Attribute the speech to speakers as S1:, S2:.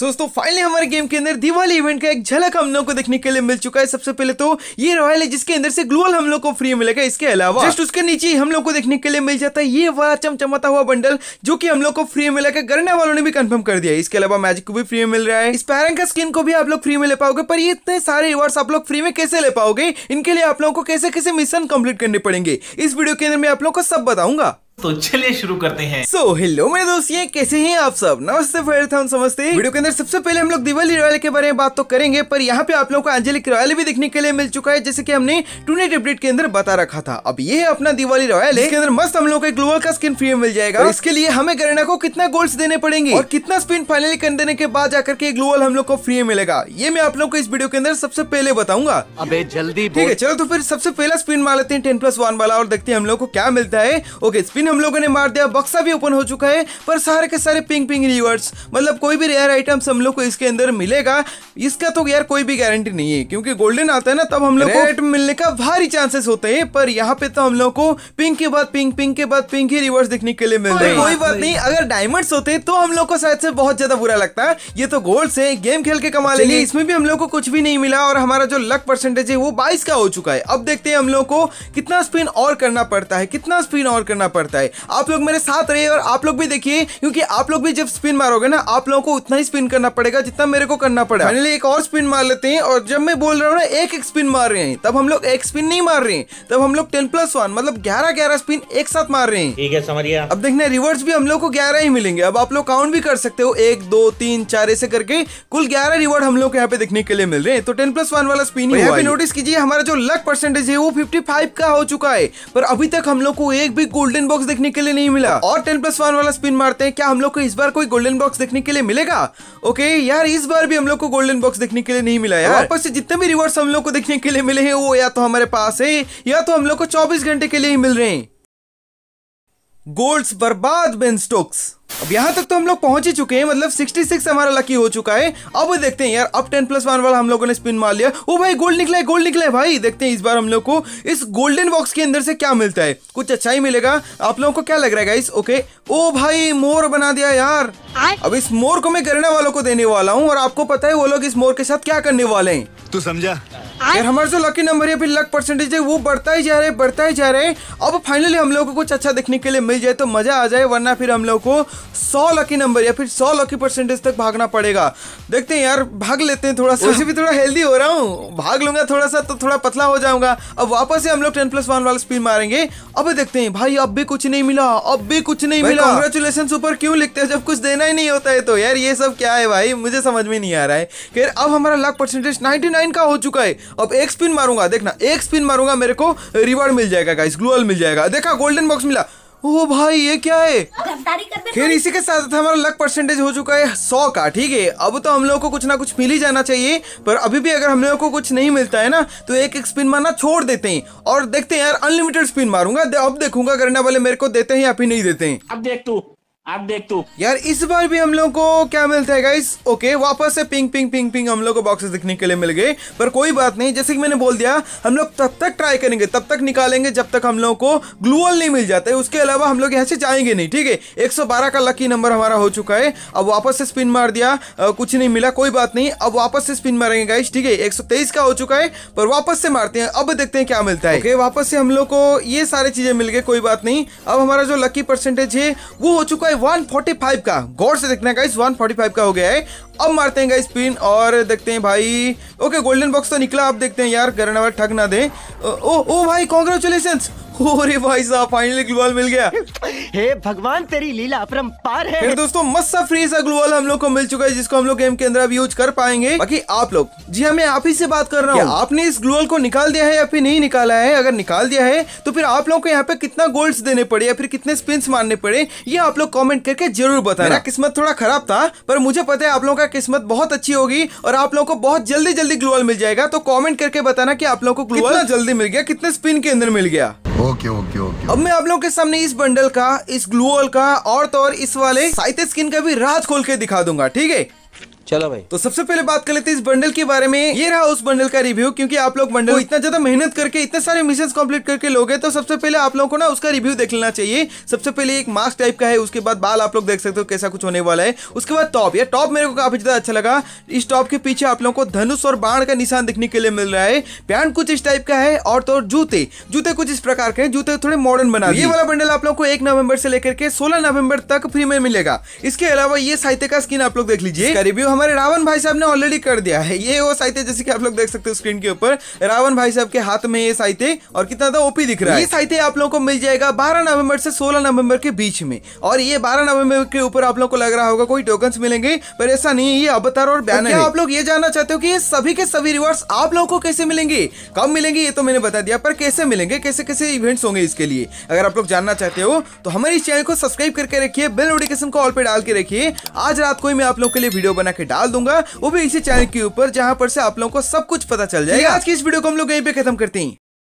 S1: दोस्तों फाइनली हमारे गेम के अंदर दिवाली इवेंट का एक झलक हम लोग को देखने के लिए मिल चुका है सबसे पहले तो ये रॉयल है जिसके अंदर से ग्लोअल हम लोग को फ्री मिलेगा इसके अलावा जस्ट उसके नीचे हम लोग को देखने के लिए मिल जाता है ये वाला चमचमाता हुआ बंडल जो कि हम लोग को फ्री मिलेगा गरना वालों ने भी कंफर्म कर दिया इसके अलावा मैजिक को भी फ्री में मिल रहा है इस का स्किन को भी आप लोग फ्री में ले पाओगे पर ये इतने सारे रिवार्ड्स आप लोग फ्री में कैसे ले पाओगे इनके लिए आप लोगों को कैसे कैसे मिशन कंप्लीट करने पड़ेंगे इस वीडियो के अंदर मैं आप लोग को सब बताऊंगा तो चलिए शुरू करते हैं सो so, हेलो मेरे दोस्त ये कैसे हैं आप सब नमस्ते फेर था समझते वीडियो के अंदर सबसे पहले हम लोग दिवाली रॉयल के बारे में बात तो करेंगे पर यहाँ पे आप लोगों को अंजलिक रॉयल भी देखने के लिए मिल चुका है जैसे कि हमने टूनेट अपडेट के अंदर बता रखा था अब ये है अपना दिवाली रॉयल इसके अंदर मस्त हम लोग को ग्लोअल का स्किन फ्री मिल जाएगा इसके लिए हमें गरना को कितना गोल्ड देने पड़ेंगे और कितना स्पिन फाइनली कर देने के बाद जाकर के ग्लोबल हम लोग को फ्री मिलेगा ये मैं आप लोग को इस वीडियो के अंदर सबसे पहले बताऊंगा अब जल्दी ठीक है चलो तो फिर सबसे पहला स्पिन मार लेते हैं टेन प्लस वन वाला और देखते हैं हम लोग को क्या मिलता है ओके स्पिन लेकिन हम लोगों ने मार दिया बक्सा भी ओपन हो चुका है पर सारे के सारे पिंक पिंक रिवर्ड्स मतलब कोई भी रेयर आइटम्स हम लोग को इसके अंदर मिलेगा इसका तो यार कोई भी गारंटी नहीं है क्योंकि गोल्डन आता है ना तब हम लोग को आइटम मिलने का भारी चांसेस होते हैं पर यहाँ पे तो हम लोग को पिंक के बाद पिंक पिंक के बाद पिंक ही रिवर्स देखने के लिए मिल रहे हैं कोई बात नहीं अगर डायमंड्स होते तो हम लोग को शायद से बहुत ज्यादा बुरा लगता ये तो गोल्ड से गेम खेल के कमा लेंगे इसमें भी हम लोग को कुछ भी नहीं मिला और हमारा जो लक परसेंटेज है वो बाईस का हो चुका है अब देखते हैं हम लोग को कितना स्पिन और करना पड़ता है कितना स्पिन और करना पड़ता है सकता है आप लोग मेरे साथ रहिए और आप लोग भी देखिए क्योंकि आप लोग भी जब स्पिन मारोगे ना आप लोगों को उतना ही स्पिन करना पड़ेगा जितना मेरे को करना पड़ा फाइनली एक और स्पिन मार लेते हैं और जब मैं बोल रहा हूँ ना एक एक स्पिन मार रहे हैं तब हम लोग एक स्पिन नहीं मार रहे हैं तब हम लोग टेन प्लस वन मतलब ग्यारह ग्यारह स्पिन एक साथ मार रहे हैं ठीक है समझिए अब देखना रिवर्स भी हम लोग को ग्यारह ही मिलेंगे अब आप लोग काउंट भी कर सकते हो एक दो तीन चार ऐसे करके कुल ग्यारह रिवर्ड हम लोग यहाँ पे देखने के लिए मिल रहे हैं तो टेन प्लस वन वाला स्पिन यहाँ पे नोटिस कीजिए हमारा जो लक परसेंटेज है वो फिफ्टी फाइव का हो चुका है पर अभी तक हम लोग को एक भी गोल्डन बॉक्स देखने के लिए नहीं मिला और टेन प्लस वन वाला स्पिन मारते हैं क्या हम लोग को इस बार कोई गोल्डन बॉक्स देखने के लिए मिलेगा ओके यार इस बार भी हम लोग को गोल्डन बॉक्स देखने के लिए नहीं मिला यार वापस से जितने भी रिवॉर्ड हम लोग को देखने के लिए मिले हैं वो या तो हमारे पास है या तो हम लोग को चौबीस घंटे के लिए ही मिल रहे हैं गोल्ड्स बर्बाद बेन स्टोक्स अब यहाँ तक तो हम लोग पहुंच ही चुके हैं मतलब 66 हमारा लकी हो चुका है अब देखते हैं यार अब 10 प्लस वन वाला हम लोगों ने स्पिन मार लिया ओ भाई गोल्ड निकला है गोल्ड निकला है भाई देखते हैं इस बार हम लोग को इस गोल्डन बॉक्स के अंदर से क्या मिलता है कुछ अच्छा ही मिलेगा आप लोगों को क्या लग रहा है इस ओके ओ भाई मोर बना दिया यार अब इस मोर को मैं गरना वालों को देने वाला हूँ और आपको पता है वो लोग इस मोर के साथ क्या करने वाले हैं तू समझा यार हमारा जो लकी नंबर है लक परसेंटेज है वो बढ़ता ही जा रहा है बढ़ता ही जा रहा है अब फाइनली हम लोग को कुछ अच्छा देखने के लिए मिल जाए तो मजा आ जाए वरना फिर हम लोग को सौ लकी नंबर या फिर सौ लकी परसेंटेज तक भागना पड़ेगा देखते हैं यार भाग लेते हैं थोड़ा सा भी थोड़ा हेल्दी हो रहा हूँ भाग लूंगा थोड़ा सा तो थोड़ा पतला हो जाऊंगा अब वापस से हम लोग टेन प्लस वन वाला स्पीड मारेंगे अब देखते हैं भाई अब भी कुछ नहीं मिला अब भी कुछ नहीं मिला कंग्रेचुलेशन ऊपर क्यों लिखते हैं जब कुछ देना ही नहीं होता है तो यार ये सब क्या है भाई मुझे समझ में नहीं आ रहा है अब हमारा लक परसेंटेज नाइनटी का हो चुका है अब एक स्पिन मारूंगा देखना एक स्पिन मारूंगा मेरे को रिवार्ड मिल जाएगा गाइस ग्लोअल मिल जाएगा देखा गोल्डन बॉक्स मिला ओ भाई ये क्या है फिर इसी के साथ हमारा लक परसेंटेज हो चुका है सौ का ठीक है अब तो हम लोगों को कुछ ना कुछ मिल ही जाना चाहिए पर अभी भी अगर हम लोगों को कुछ नहीं मिलता है ना तो एक एक स्पिन मारना छोड़ देते हैं और देखते हैं यार अनलिमिटेड स्पिन मारूंगा अब देखूंगा करने वाले मेरे को देते हैं या फिर नहीं देते हैं अब देख तू आप देख तू यार इस बार भी हम लोग को क्या मिलता है गाइस ओके वापस से पिंग पिंग पिंग पिंग हम लोग को बॉक्सेस दिखने के लिए मिल गए पर कोई बात नहीं जैसे कि मैंने बोल दिया हम लोग तब तक ट्राई करेंगे तब तक निकालेंगे जब तक हम लोग को ग्लूअल नहीं मिल जाता है उसके अलावा हम लोग यहाँ से जाएंगे नहीं ठीक है एक का लकी नंबर हमारा हो चुका है अब वापस से स्पिन मार दिया आ, कुछ नहीं मिला कोई बात नहीं अब वापस से स्पिन मारेंगे गाइस ठीक है एक का हो चुका है पर वापस से मारते हैं अब देखते हैं क्या मिलता है वापस से हम लोग को ये सारी चीजें मिल गई कोई बात नहीं अब हमारा जो लकी परसेंटेज है वो हो चुका है 145 का गौर से देखना गाइस 145 का हो गया है अब मारते हैं गाइस पिन और देखते हैं भाई ओके गोल्डन बॉक्स तो निकला अब देखते हैं यार करनावर ठग ना दे ओ, ओ भाई कॉन्ग्रेचुलेशन अरे भाई साहब फाइनली ग्लूवाल मिल गया हे भगवान तेरी लीला अपरंपार है दोस्तों मस्त सा फ्री सा ग्लूवाल हम लोग को मिल चुका है जिसको हम लोग गेम के अंदर अब यूज कर पाएंगे बाकी आप लोग जी हाँ मैं आप ही से बात कर रहा हूँ आपने इस ग्लूवाल को निकाल दिया है या फिर नहीं निकाला है अगर निकाल दिया है तो फिर आप लोग को यहाँ पे कितना गोल्ड देने पड़े या फिर कितने स्पिन मारने पड़े ये आप लोग कॉमेंट करके जरूर बताना किस्मत थोड़ा खराब था पर मुझे पता है आप लोगों का किस्मत बहुत अच्छी होगी और आप लोगों को बहुत जल्दी जल्दी ग्लूवाल मिल जाएगा तो कॉमेंट करके बताना की आप लोग को ग्लूवाल जल्दी मिल गया कितने स्पिन के अंदर मिल गया ओके ओके ओके अब मैं आप लोगों के सामने इस बंडल का इस ग्लूअल का और तो और इस वाले साइते स्किन का भी राज खोल के दिखा दूंगा ठीक है चलो भाई तो सबसे पहले बात कर लेते हैं इस बंडल के बारे में ये रहा उस बंडल का रिव्यू क्योंकि आप लोग बंडल इतना ज्यादा मेहनत करके इतने सारे मिशन कंप्लीट करके लोगे तो सबसे पहले आप लोगों को ना उसका रिव्यू देख लेना चाहिए सबसे पहले एक मास्क टाइप का है उसके बाद बाल आप लोग देख सकते हो कैसा कुछ होने वाला है उसके बाद टॉप यह टॉप मेरे को काफी ज्यादा अच्छा लगा इस टॉप के पीछे आप लोगों को धनुष और बाण का निशान देखने के लिए मिल रहा है पैंट कुछ इस टाइप का है और तो जूते जूते कुछ इस प्रकार के जूते थोड़े मॉडर्न बना ये वाला बंडल आप लोग को एक नवंबर से लेकर के सोलह नवंबर तक फ्री में मिलेगा इसके अलावा ये साहित्य का स्किन आप लोग देख लीजिए रिव्यू हमारे रावण भाई साहब ने ऑलरेडी कर दिया है ये वो साहित्य जैसे कि आप लोग देख सकते हो स्क्रीन के ऊपर रावण भाई साहब के हाथ में ये साहित्य और कितना था ओपी दिख रहा है ये साहित्य आप लोगों को मिल जाएगा बारह नवंबर से सोलह नवंबर के बीच में और ये बारह नवंबर के ऊपर आप लोग को लग रहा होगा कोई टोकन मिलेंगे पर ऐसा नहीं है ये अवतार और बैनर आप लोग ये जानना चाहते हो कि ये सभी के सभी रिवार्ड्स आप लोगों को कैसे मिलेंगे कब मिलेंगे ये तो मैंने बता दिया पर कैसे मिलेंगे कैसे कैसे इवेंट्स होंगे इसके लिए अगर आप लोग जानना चाहते हो तो हमारे इस चैनल को सब्सक्राइब करके रखिए बेल नोटिफिकेशन को ऑल पे डाल के रखिए आज रात को ही मैं आप लोग के लिए वीडियो बना के डाल दूंगा वो भी इसी चैनल के ऊपर जहाँ पर से आप लोगों को सब कुछ पता चल जाएगा आज की इस वीडियो को हम लोग यहीं पे खत्म करते हैं